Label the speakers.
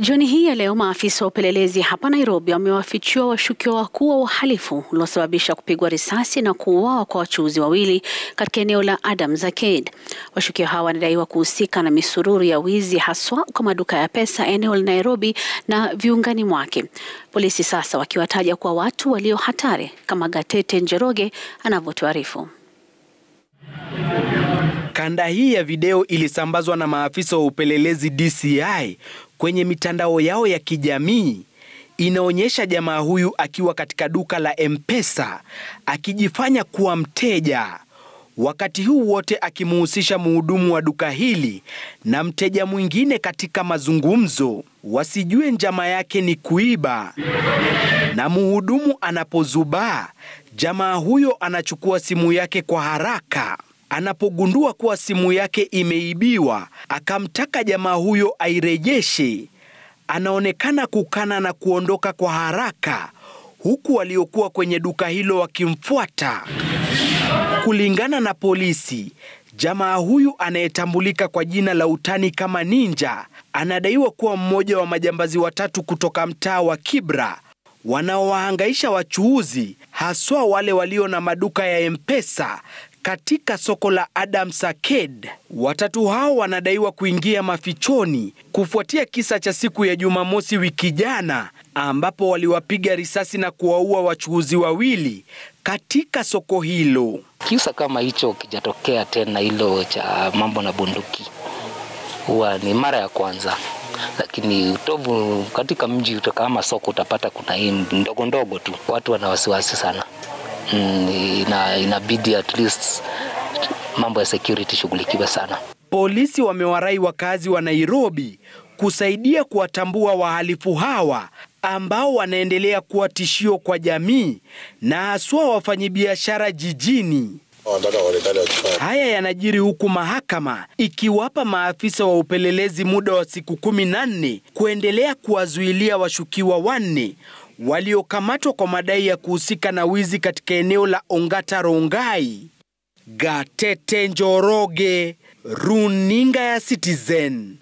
Speaker 1: Jioni hii ya leo maafisa wa upelelezi hapa Nairobi wamewafichua washukiwa wakuu wa uhalifu uliosababisha kupigwa risasi na kuuawa kwa wachuuzi wawili katika eneo la Adams Arcade. Washukiwa hawa wanadaiwa kuhusika na misururu ya wizi haswa kwa maduka ya pesa eneo la Nairobi na viungani mwake. Polisi sasa wakiwataja kwa watu walio hatari kama Gatete njeroge anavyotuarifu.
Speaker 2: Kanda hii ya video ilisambazwa na maafisa wa upelelezi DCI kwenye mitandao yao ya kijamii. Inaonyesha jamaa huyu akiwa katika duka la M-Pesa akijifanya kuwa mteja, wakati huu wote akimuhusisha mhudumu wa duka hili na mteja mwingine katika mazungumzo. Wasijue njama yake ni kuiba, na mhudumu anapozubaa, jamaa huyo anachukua simu yake kwa haraka. Anapogundua kuwa simu yake imeibiwa, akamtaka jamaa huyo airejeshe. Anaonekana kukana na kuondoka kwa haraka, huku waliokuwa kwenye duka hilo wakimfuata. Kulingana na polisi, jamaa huyu anayetambulika kwa jina la utani kama Ninja anadaiwa kuwa mmoja wa majambazi watatu kutoka mtaa wa Kibra wanaowahangaisha wachuuzi, haswa wale walio na maduka ya M-Pesa katika soko la Adams Arcade. Watatu hao wanadaiwa kuingia mafichoni kufuatia kisa cha siku ya Jumamosi wiki jana ambapo waliwapiga risasi na kuwaua wachuuzi wawili katika soko hilo. Kisa kama hicho kijatokea tena, hilo
Speaker 3: cha mambo na bunduki huwa ni mara ya kwanza, lakini utovu katika mji kama soko utapata kuna hii ndogo ndogo tu, watu wana wasiwasi sana. Mm, ina, inabidi at least mambo ya security shughulikiwe sana.
Speaker 2: Polisi wamewarai wakazi wa Nairobi kusaidia kuwatambua wahalifu hawa ambao wanaendelea kuwa tishio kwa jamii na haswa wafanyabiashara jijini. Haya yanajiri huku mahakama ikiwapa maafisa wa upelelezi muda wa siku kumi na nne kuendelea kuwazuilia washukiwa wanne waliokamatwa kwa madai ya kuhusika na wizi katika eneo la Ongata Rongai, Gatete Njoroge, runinga ya Citizen.